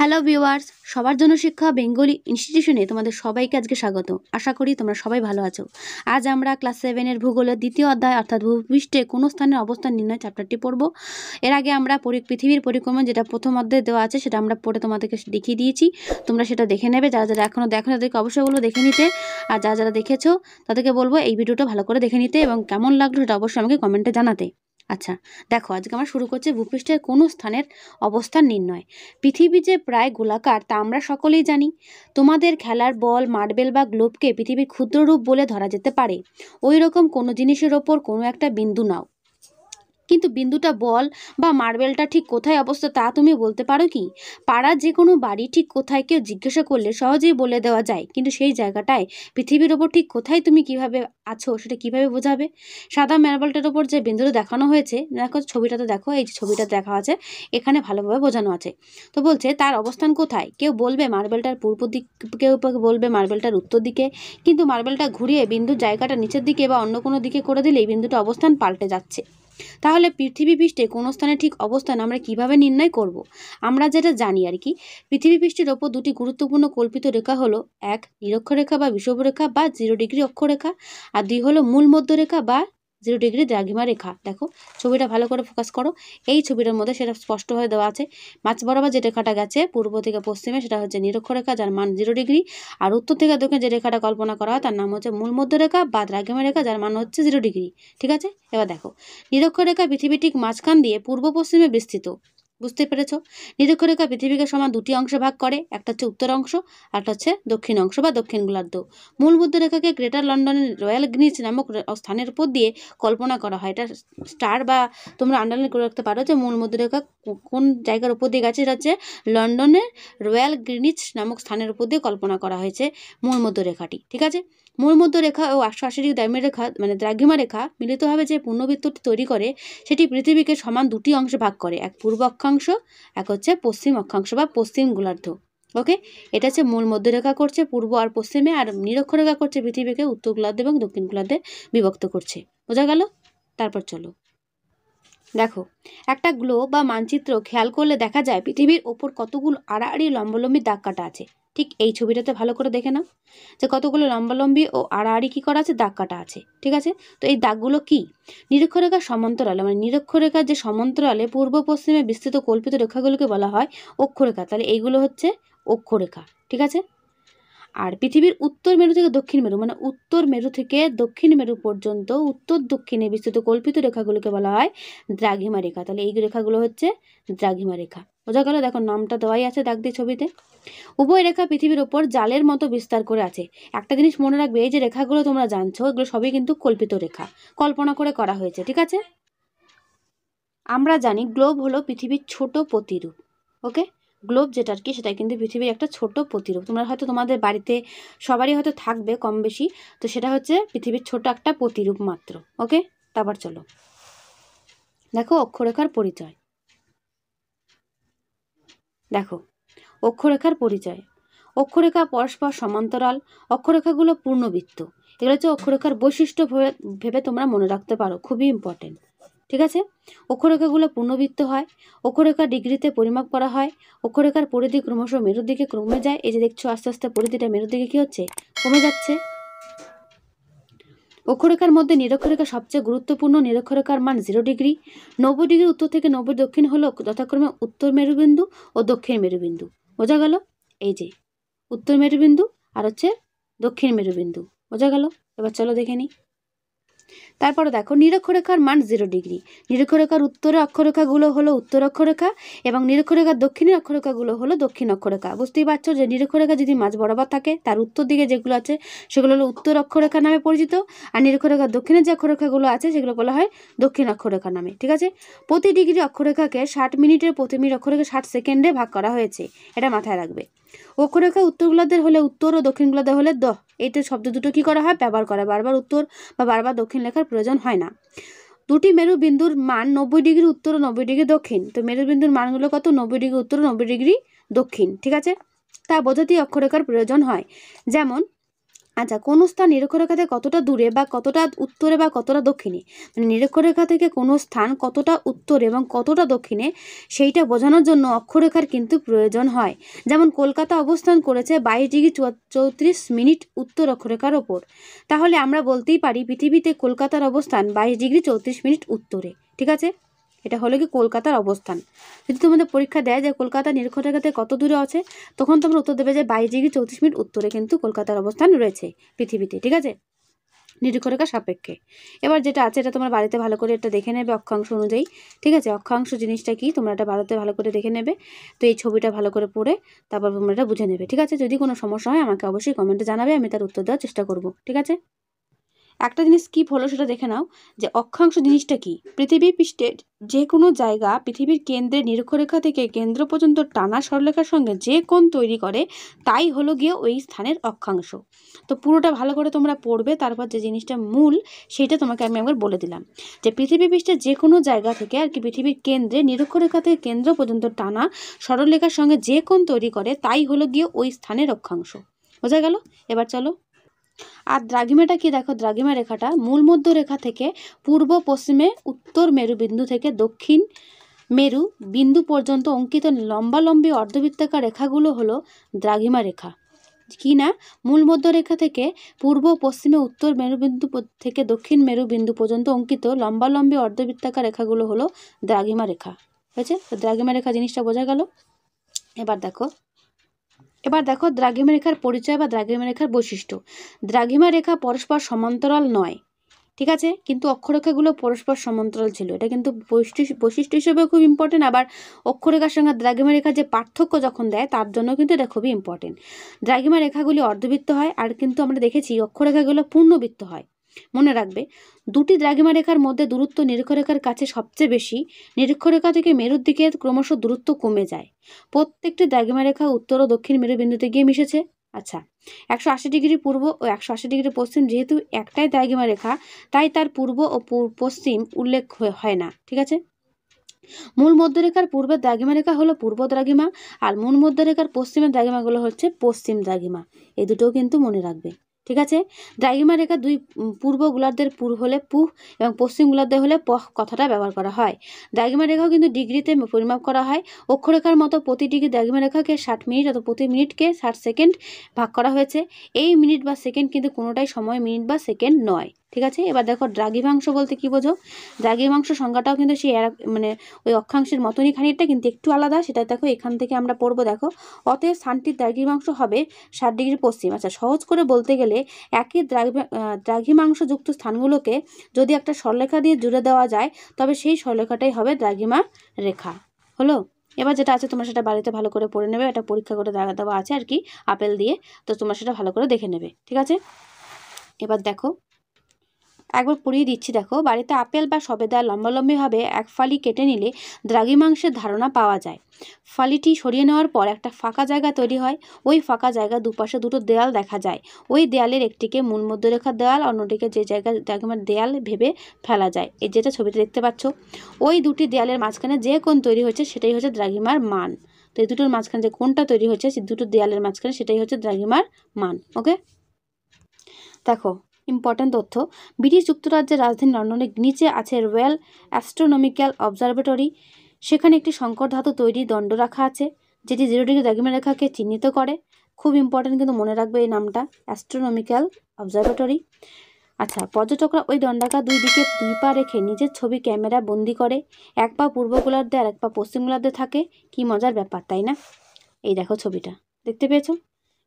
Hello viewers সবার জন্য শিক্ষা বেঙ্গলি ইনস্টিটিউশনে তোমাদের সবাইকে আজকে স্বাগত আশা করি তোমরা সবাই ভালো আছো আজ আমরা ক্লাস সেভেনের ভূগোলের দ্বিতীয় অধ্যায় অর্থাৎ ভূপৃষ্ঠে কোনো স্থানের অবস্থান নির্ণয় চ্যাপ্টারটি পড়ব এর আগে আমরা পৃথিবীর পরিক্রমা যেটা প্রথম অধ্যায়ে দেওয়া আছে সেটা আমরা পড়ে তোমাদেরকে দেখিয়ে দিয়েছি তোমরা সেটা দেখে নেবে যারা যারা এখনও দেখো তাদেরকে অবশ্যই ওগুলো দেখে নিতে আর যারা যারা দেখেছো তাদেরকে বলবো এই ভিডিওটা ভালো করে দেখে নিতে এবং কেমন লাগলো সেটা অবশ্যই আমাকে কমেন্টে জানাতে আচ্ছা দেখো আজকে আমরা শুরু করছি ভূপৃষ্ঠের কোনো স্থানের অবস্থান নির্ণয় পৃথিবী যে প্রায় গোলাকার তা আমরা সকলেই জানি তোমাদের খেলার বল মার্বেল বা গ্লোবকে পৃথিবীর ক্ষুদ্র রূপ বলে ধরা যেতে পারে ওই রকম কোনো জিনিসের ওপর কোনো একটা বিন্দু নাও কিন্তু বিন্দুটা বল বা মার্বেলটা ঠিক কোথায় অবস্থা তা তুমি বলতে পারো কি পাড়ার যে কোনো বাড়ি ঠিক কোথায় কেউ জিজ্ঞাসা করলে সহজেই বলে দেওয়া যায় কিন্তু সেই জায়গাটায় পৃথিবীর ওপর ঠিক কোথায় তুমি কিভাবে আছো সেটা কিভাবে বোঝাবে সাদা মার্বেলটার ওপর যে বিন্দুটা দেখানো হয়েছে দেখো ছবিটা তো দেখো এই যে ছবিটা দেখা আছে এখানে ভালোভাবে বোঝানো আছে তো বলছে তার অবস্থান কোথায় কেউ বলবে মার্বেলটার পূর্ব দিক কেউ বলবে মার্বেলটার উত্তর দিকে কিন্তু মার্বেলটা ঘুরিয়ে বিন্দুর জায়গাটা নিচের দিকে বা অন্য কোনো দিকে করে দিলেই বিন্দুটা অবস্থান পাল্টে যাচ্ছে তাহলে পৃথিবীপৃষ্ঠে কোনো স্থানে ঠিক অবস্থান আমরা কিভাবে নির্ণয় করব। আমরা যেটা জানি আর কি পৃথিবীপৃষ্ঠের ওপর দুটি গুরুত্বপূর্ণ কল্পিত রেখা হলো এক নিরক্ষরেখা বা বিষভরেখা বা জিরো ডিগ্রি অক্ষরেখা আর দুই হলো মূল মধ্যরেখা বা জিরো ডিগ্রি দ্রাঘিমা রেখা দেখো ছবিটা ভালো করে ফোকাস করো এই ছবিটার মধ্যে সেটা স্পষ্টভাবে দেওয়া আছে মাছ বরাবর যে রেখাটা গেছে পূর্ব থেকে পশ্চিমে সেটা হচ্ছে নিরক্ষরেখা যার মান জিরো ডিগ্রি আর উত্তর থেকে দক্ষিণ যে রেখাটা কল্পনা করা হয় তার নাম হচ্ছে মূল মধ্যরেখা বা দ্রাঘিমা রেখা যার মান হচ্ছে জিরো ডিগ্রি ঠিক আছে এবার দেখো নিরক্ষরেখা পৃথিবী ঠিক মাঝখান দিয়ে পূর্ব পশ্চিমে বিস্তৃত বুঝতে পেরেছ নিরক্ষরেখা পৃথিবীকে সমান দুটি অংশে ভাগ করে একটা হচ্ছে উত্তর অংশ একটা হচ্ছে দক্ষিণ অংশ বা দক্ষিণ গোলার্ধ মূল মধ্যরেখাকে গ্রেটার লন্ডনের রয়্যাল গ্নিচ নামক স্থানের উপর দিয়ে কল্পনা করা হয় এটা স্টার বা তোমরা আন্ডারলাইন করে রাখতে পারো যে মূল মধ্যরেখা কোন জায়গার উপর দিয়ে গেছে সেটা হচ্ছে লন্ডনের রয়্যাল গ্রিনিচ নামক স্থানের উপর দিয়ে কল্পনা করা হয়েছে মূল মধ্যরেখাটি ঠিক আছে মূল মধ্যরেখা ও একশো আশি ডিগ্রি রেখা মানে দ্রাঘিমা রেখা মিলিতভাবে যে পূর্ণবৃত্তটি তৈরি করে সেটি পৃথিবীকে সমান দুটি অংশে ভাগ করে এক পূর্বক্ষ অক্ষাংশ এক হচ্ছে পশ্চিম অক্ষাংশ বা পশ্চিম গোলার্ধ ওকে এটা হচ্ছে মূল মধ্যরেখা করছে পূর্ব আর পশ্চিমে আর নিরক্ষরেখা করছে পৃথিবীকে উত্তর গোলার্ধ এবং দক্ষিণ গোলার্ধে বিভক্ত করছে বোঝা গেল তারপর চলো দেখো একটা গ্লো বা মানচিত্র খেয়াল করলে দেখা যায় পৃথিবীর ওপর কতগুলো আড়াআড়ি লম্বলম্বী দাগ কাটা আছে ঠিক এই ছবিটাতে ভালো করে দেখে নাও যে কতগুলো লম্বালম্বি ও আড়াআড়ি কী করা আছে দাগ কাটা আছে ঠিক আছে তো এই দাগগুলো কি নিরক্ষরেখার সমান্তরালে মানে নিরক্ষরেখার যে সমান্তরালে পূর্ব পশ্চিমে বিস্তৃত কল্পিত রেখাগুলোকে বলা হয় অক্ষরেখা তাহলে এইগুলো হচ্ছে অক্ষরেখা ঠিক আছে আর পৃথিবীর উত্তর মেরু থেকে দক্ষিণ মেরু মানে উত্তর মেরু থেকে দক্ষিণ মেরু পর্যন্ত উত্তর দক্ষিণে বিস্তৃত কল্পিত রেখাগুলোকে বলা হয় দ্রাঘিমা রেখা তাহলে এই রেখাগুলো হচ্ছে দ্রাঘিমা রেখা বোঝা গেল দেখো নামটা দেওয়াই আছে দাগ দিয়ে ছবিতে উভয় রেখা পৃথিবীর ওপর জালের মতো বিস্তার করে আছে একটা জিনিস মনে রাখবে এই যে রেখাগুলো তোমরা জানছো এগুলো সবই কিন্তু কল্পিত রেখা কল্পনা করে করা হয়েছে ঠিক আছে আমরা জানি গ্লোব হলো পৃথিবীর ছোট প্রতিরূপ ওকে গ্লোব যেটা আর কি সেটা কিন্তু পৃথিবীর একটা ছোট প্রতিরূপ তোমরা হয়তো তোমাদের বাড়িতে সবারই হয়তো থাকবে কম বেশি তো সেটা হচ্ছে পৃথিবীর ছোট একটা প্রতিরূপ মাত্র ওকে তারপর চলো দেখো অক্ষরেখার পরিচয় দেখো অক্ষরেখার পরিচয় অক্ষরেখা পরস্পর সমান্তরাল অক্ষরেখাগুলো পূর্ণবৃত্ত এগুলো হচ্ছে অক্ষরেখার বৈশিষ্ট্য ভেবে তোমরা মনে রাখতে পারো খুবই ইম্পর্টেন্ট ঠিক আছে অক্ষরেখাগুলো পূর্ণবৃত্ত হয় অক্ষরেখা ডিগ্রিতে পরিমাপ করা হয় অক্ষরেখার পরিধি ক্রমশ মেরুর দিকে ক্রমে যায় এই যে দেখছো আস্তে আস্তে পরিধিটা মেরুর দিকে কী হচ্ছে কমে যাচ্ছে অক্ষরেখার মধ্যে নিরক্ষরেখা সবচেয়ে গুরুত্বপূর্ণ নিরক্ষরেখার মান জিরো ডিগ্রি নব্বই ডিগ্রি উত্তর থেকে নব্বই দক্ষিণ হল যথাক্রমে উত্তর মেরুবিন্দু ও দক্ষিণ মেরুবিন্দু বোঝা গেল এই যে উত্তর মেরুবিন্দু আর হচ্ছে দক্ষিণ মেরুবিন্দু বোঝা গেল এবার চলো দেখে নিই তারপরে দেখো নিরক্ষরেখার মান জিরো ডিগ্রি নিরক্ষরেখার উত্তরের অক্ষরেখাগুলো হলো উত্তর অক্ষরেখা এবং নিরক্ষরেখার দক্ষিণের অক্ষরেখাগুলো হলো দক্ষিণ অক্ষরেখা বুঝতেই পারছো যে নিরক্ষরেখা যদি মাঝ বরাবর থাকে তার উত্তর দিকে যেগুলো আছে সেগুলো হলো উত্তর অক্ষরেখা নামে পরিচিত আর নিরক্ষরেখার দক্ষিণের যে অক্ষরেখাগুলো আছে সেগুলো বলা হয় দক্ষিণ অক্ষরেখা নামে ঠিক আছে প্রতি ডিগ্রি অক্ষরেখাকে ষাট মিনিটের প্রতি মিনিট অক্ষরেখা ষাট সেকেন্ডে ভাগ করা হয়েছে এটা মাথায় রাখবে অক্ষরেখা উত্তর গোলার্ধের হলে উত্তর ও দক্ষিণ গোলার্ধের হলে দহ এতে শব্দ দুটো কি করা হয় ব্যবহার করা বারবার উত্তর বা বারবার দক্ষিণ লেখার প্রয়োজন হয় না দুটি মেরুবিন্দুর মান নব্বই ডিগ্রি উত্তর ও নব্বই ডিগ্রি দক্ষিণ তো মেরুবিন্দুর মানগুলো কত নব্বই ডিগ্রি উত্তর নব্বই ডিগ্রি দক্ষিণ ঠিক আছে তা বোঝাতেই অক্ষরেখার প্রয়োজন হয় যেমন আচ্ছা কোনো স্থান নিরক্ষরেখা থেকে কতটা দূরে বা কতটা উত্তরে বা কতটা দক্ষিণে মানে নিরক্ষরেখা থেকে কোনো স্থান কতটা উত্তরে এবং কতটা দক্ষিণে সেইটা বোঝানোর জন্য অক্ষরেখার কিন্তু প্রয়োজন হয় যেমন কলকাতা অবস্থান করেছে বাইশ ডিগ্রি চৌত্রিশ মিনিট উত্তর অক্ষরেখার ওপর তাহলে আমরা বলতেই পারি পৃথিবীতে কলকাতার অবস্থান বাইশ ডিগ্রি চৌত্রিশ মিনিট উত্তরে ঠিক আছে এটা হলো কি কলকাতার অবস্থান যদি তোমাদের পরীক্ষা দেয় যে কলকাতা নিরক্ষরেখাতে কত দূরে আছে তখন তোমরা উত্তর দেবে যে বাইশ ডিগ্রি চৌত্রিশ মিনিট উত্তরে কিন্তু কলকাতার অবস্থান রয়েছে পৃথিবীতে ঠিক আছে নিরক্ষরেখা সাপেক্ষে এবার যেটা আছে এটা তোমার বাড়িতে ভালো করে এটা দেখে নেবে অক্ষাংশ অনুযায়ী ঠিক আছে অক্ষাংশ জিনিসটা কি তোমরা এটা বাড়িতে ভালো করে দেখে নেবে তো এই ছবিটা ভালো করে পড়ে তারপর তোমরা এটা বুঝে নেবে ঠিক আছে যদি কোনো সমস্যা হয় আমাকে অবশ্যই কমেন্টে জানাবে আমি তার উত্তর দেওয়ার চেষ্টা করব ঠিক আছে একটা জিনিস স্কিপ হলো সেটা দেখে নাও যে অক্ষাংশ জিনিসটা কি পৃথিবী পৃষ্ঠের যে কোনো জায়গা পৃথিবীর কেন্দ্রে নিরক্ষরেখা থেকে কেন্দ্র পর্যন্ত টানা সরলেখার সঙ্গে যে কোণ তৈরি করে তাই হলো গিয়ে ওই স্থানের অক্ষাংশ তো পুরোটা ভালো করে তোমরা পড়বে তারপর যে জিনিসটা মূল সেটা তোমাকে আমি একবার বলে দিলাম যে পৃথিবী পৃষ্ঠের যে কোনো জায়গা থেকে আর কি পৃথিবীর কেন্দ্রে নিরক্ষরেখা থেকে কেন্দ্র পর্যন্ত টানা সরলরেখার সঙ্গে যে কোণ তৈরি করে তাই হলো গিয়ে ওই স্থানের অক্ষাংশ বোঝা গেল এবার চলো আর দ্রাঘিমাটা কি দেখো দ্রাঘিমা রেখাটা মূল মধ্য রেখা থেকে পূর্ব পশ্চিমে উত্তর মেরু বিন্দু থেকে দক্ষিণ মেরু বিন্দু পর্যন্ত অঙ্কিত লম্বালম্বী অর্ধবৃত্তাকার রেখাগুলো হলো দ্রাঘিমা রেখা কি না মূল রেখা থেকে পূর্ব পশ্চিমে উত্তর মেরুবিন্দু থেকে দক্ষিণ মেরু বিন্দু পর্যন্ত অঙ্কিত লম্বালম্বী অর্ধবৃত্তাকার রেখাগুলো হলো দ্রাঘিমা রেখা হয়েছে দ্রাঘিমা রেখা জিনিসটা বোঝা গেল এবার দেখো এবার দেখো দ্রাঘিমা রেখার পরিচয় বা দ্রাঘিমা রেখার বৈশিষ্ট্য দ্রাঘিমা রেখা পরস্পর সমান্তরাল নয় ঠিক আছে কিন্তু অক্ষরেখাগুলো পরস্পর সমান্তরাল ছিল এটা কিন্তু বৈশিষ্ট্য হিসেবে খুব ইম্পর্টেন্ট আবার অক্ষরেখার সঙ্গে দ্রাঘিমা রেখা যে পার্থক্য যখন দেয় তার জন্য কিন্তু এটা খুবই ইম্পর্টেন্ট দ্রাঘিমা রেখাগুলি অর্ধবৃত্ত হয় আর কিন্তু আমরা দেখেছি অক্ষরেখাগুলো পূর্ণবৃত্ত হয় মনে রাখবে দুটি দ্রাঘিমারেখার মধ্যে দূরত্ব নিরক্ষরেখার কাছে সবচেয়ে বেশি নিরক্ষরেখা থেকে মেরুর দিকে ক্রমশ দূরত্ব কমে যায় প্রত্যেকটি দ্রাঘিমারেখা উত্তর ও দক্ষিণ মেরুবিন্দুতে গিয়ে মিশেছে আচ্ছা একশো আশি ডিগ্রি পূর্ব ও একশো আশি ডিগ্রি পশ্চিম যেহেতু একটাই দ্রাঘিমা রেখা তাই তার পূর্ব ও পশ্চিম উল্লেখ হয় না ঠিক আছে মূল মধ্যরেখার পূর্বের দ্রাঘিমা রেখা হলো পূর্ব দ্রাঘিমা আর মূল মধ্যরেখার পশ্চিমের দ্রাঘিমাগুলো হচ্ছে পশ্চিম দ্রাঘিমা এই দুটোও কিন্তু মনে রাখবে ঠিক আছে দ্রাঘিমা রেখা দুই পূর্ব গোলার্ধের পূর্ব হলে পুহ এবং পশ্চিম গোলার্ধে হলে পহ কথাটা ব্যবহার করা হয় দ্রাঘিমা রেখাও কিন্তু ডিগ্রিতে পরিমাপ করা হয় অক্ষরেখার মতো প্রতি ডিগ্রি দ্রাঘিমা রেখাকে ষাট মিনিট অথবা প্রতি মিনিটকে ষাট সেকেন্ড ভাগ করা হয়েছে এই মিনিট বা সেকেন্ড কিন্তু কোনোটাই সময় মিনিট বা সেকেন্ড নয় ঠিক আছে এবার দেখো দ্রাঘিমাংশ বলতে কি বোঝো দ্রাঘিমাংশ সংজ্ঞাটাও কিন্তু সেই মানে ওই অক্ষাংশের মতনই খানিকটা কিন্তু একটু আলাদা সেটা দেখো এখান থেকে আমরা পড়বো দেখো অতএব স্থানটির দ্রাঘিমাংশ হবে ষাট ডিগ্রি পশ্চিম আচ্ছা সহজ করে বলতে গেলে একই যুক্ত স্থানগুলোকে যদি একটা স্বরলেখা দিয়ে জুড়ে দেওয়া যায় তবে সেই স্বরলেখাটাই হবে দ্রাঘিমা রেখা হলো এবার যেটা আছে তোমার সেটা বাড়িতে ভালো করে পড়ে নেবে এটা পরীক্ষা করে দেখা দেওয়া আছে আর কি আপেল দিয়ে তো তোমার সেটা ভালো করে দেখে নেবে ঠিক আছে এবার দেখো একবার পুড়িয়ে দিচ্ছি দেখো বাড়িতে আপেল বা সবেদা লম্বালম্বিভাবে এক ফালি কেটে নিলে দ্রাগিমাংসের মাংসের ধারণা পাওয়া যায় ফালিটি সরিয়ে নেওয়ার পর একটা ফাঁকা জায়গা তৈরি হয় ওই ফাঁকা জায়গা দুপাশে দুটো দেয়াল দেখা যায় ওই দেয়ালের একটিকে মূল মধ্যরেখার দেয়াল অন্যটিকে যে জায়গা দ্রাগিমার মানে দেয়াল ভেবে ফেলা যায় এই যেটা ছবিতে দেখতে পাচ্ছ ওই দুটি দেয়ালের মাঝখানে যে কোন তৈরি হচ্ছে সেটাই হচ্ছে দ্রাগিমার মান তো এই দুটোর মাঝখানে যে কোনটা তৈরি হচ্ছে সে দুটো দেয়ালের মাঝখানে সেটাই হচ্ছে দ্রাগিমার মান ওকে দেখো ইম্পর্ট্যান্ট তথ্য ব্রিটিশ যুক্তরাজ্যের রাজধানী লন্ডনের নিচে আছে রয়্যাল অ্যাস্ট্রোনমিক্যাল অবজারভেটরি সেখানে একটি শঙ্কর ধাতু তৈরি দণ্ড রাখা আছে যেটি জিরো ডিগ্রি দাগিমা রেখাকে চিহ্নিত করে খুব ইম্পর্ট্যান্ট কিন্তু মনে রাখবে এই নামটা অ্যাস্ট্রোনমিক্যাল অবজারভেটরি আচ্ছা পর্যটকরা ওই দণ্ডাকার দুই দিকে দুই পা রেখে নিজের ছবি ক্যামেরা বন্দি করে এক পা পূর্ব গোলার্ধে আর এক পা পশ্চিম গোলার্ধে থাকে কি মজার ব্যাপার তাই না এই দেখো ছবিটা দেখতে পেয়েছো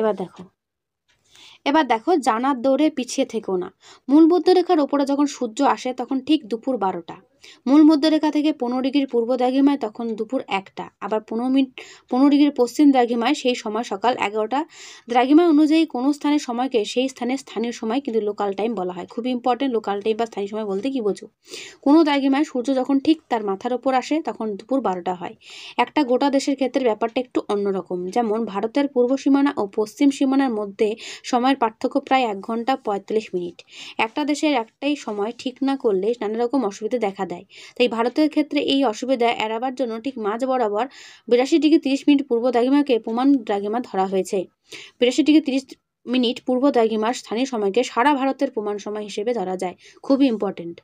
এবার দেখো এবার দেখো জানার দৌড়ে পিছিয়ে থেকো না মূল বুদ্ধরেখার ওপরে যখন সূর্য আসে তখন ঠিক দুপুর বারোটা মূল মধ্যরেখা থেকে পনেরো ডিগ্রির পূর্ব দ্রাঘিমায় তখন দুপুর একটা আবার পনেরো মিনিট পনেরো ডিগ্রির পশ্চিম দ্রাঘিমায় সেই সময় সকাল এগারোটা দ্রাঘিমা অনুযায়ী কোনো স্থানের সময়কে সেই স্থানের স্থানীয় সময় কিন্তু লোকাল টাইম বলা হয় খুব ইম্পর্টেন্ট লোকাল টাইম বা স্থানীয় সময় বলতে কি বোঝো কোনো দ্রাঘিমায় সূর্য যখন ঠিক তার মাথার ওপর আসে তখন দুপুর বারোটা হয় একটা গোটা দেশের ক্ষেত্রে ব্যাপারটা একটু অন্যরকম যেমন ভারতের পূর্ব সীমানা ও পশ্চিম সীমানার মধ্যে সময়ের পার্থক্য প্রায় এক ঘন্টা পঁয়তাল্লিশ মিনিট একটা দেশের একটাই সময় ঠিক না করলে নানা রকম অসুবিধা দেখা দেয় দেয় তাই ভারতের ক্ষেত্রে এই অসুবিধা এড়াবার জন্য ঠিক মাঝ বরাবর বিরাশি ডিগ্রি তিরিশ মিনিট পূর্ব দাগিমাকে প্রমাণ দ্রাঘিমা ধরা হয়েছে বিরাশি ডিগ্রি তিরিশ মিনিট পূর্ব দাগিমার স্থানীয় সময়কে সারা ভারতের প্রমাণ সময় হিসেবে ধরা যায় খুবই ইম্পর্টেন্ট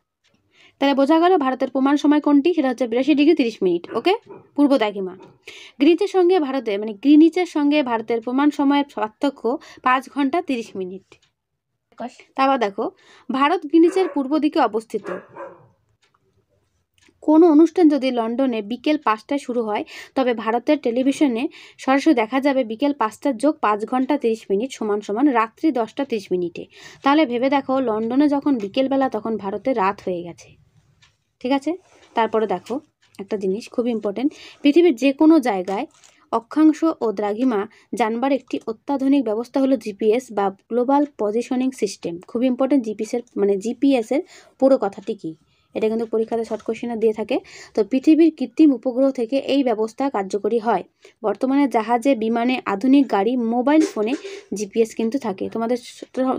তাহলে বোঝা গেল ভারতের প্রমাণ সময় কোনটি সেটা হচ্ছে বিরাশি ডিগ্রি তিরিশ মিনিট ওকে পূর্ব দাগিমা গ্রিনিচের সঙ্গে ভারতে মানে গ্রিনিচের সঙ্গে ভারতের প্রমাণ সময়ের পার্থক্য পাঁচ ঘন্টা তিরিশ মিনিট তারপর দেখো ভারত গ্রিনিচের পূর্ব দিকে অবস্থিত কোনো অনুষ্ঠান যদি লন্ডনে বিকেল পাঁচটায় শুরু হয় তবে ভারতের টেলিভিশনে সরাসরি দেখা যাবে বিকেল পাঁচটার যোগ পাঁচ ঘন্টা তিরিশ মিনিট সমান সমান রাত্রি দশটা তিরিশ মিনিটে তাহলে ভেবে দেখো লন্ডনে যখন বিকেলবেলা তখন ভারতে রাত হয়ে গেছে ঠিক আছে তারপরে দেখো একটা জিনিস খুব ইম্পর্টেন্ট পৃথিবীর যে কোনো জায়গায় অক্ষাংশ ও দ্রাঘিমা জানবার একটি অত্যাধুনিক ব্যবস্থা হলো জিপিএস বা গ্লোবাল পজিশনিং সিস্টেম খুব ইম্পর্টেন্ট জিপিএসের মানে জিপিএসের পুরো কথাটি কী এটা কিন্তু পরীক্ষাতে শর্ট কোশ্চেনে দিয়ে থাকে তো পৃথিবীর কৃত্রিম উপগ্রহ থেকে এই ব্যবস্থা কার্যকরী হয় বর্তমানে জাহাজে বিমানে আধুনিক গাড়ি মোবাইল ফোনে জিপিএস কিন্তু থাকে তোমাদের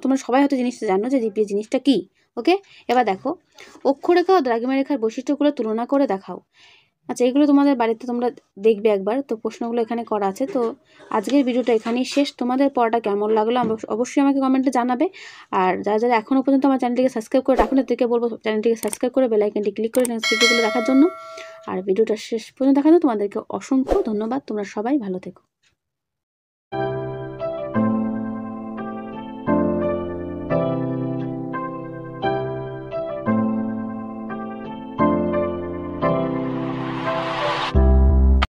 তোমরা সবাই হয়তো জিনিসটা জানো যে জিপিএস জিনিসটা কী ওকে এবার দেখো অক্ষরেখা ও দ্রাঘিমা রেখার বৈশিষ্ট্যগুলো তুলনা করে দেখাও আচ্ছা এগুলো তোমাদের বাড়িতে তোমরা দেখবে একবার তো প্রশ্নগুলো এখানে করা আছে তো আজকের ভিডিওটা এখানেই শেষ তোমাদের পড়াটা কেমন লাগলো অবশ্যই আমাকে কমেন্টে জানাবে আর যারা যারা এখনও পর্যন্ত আমার চ্যানেলটিকে সাবস্ক্রাইব করে রাখুন তাদেরকে বলবো চ্যানেলটিকে সাবস্ক্রাইব করে বেলাইকনটি ক্লিক করে ভিডিওগুলো দেখার জন্য আর ভিডিওটা শেষ পর্যন্ত দেখা তোমাদেরকে অসংখ্য ধন্যবাদ তোমরা সবাই ভালো থেকো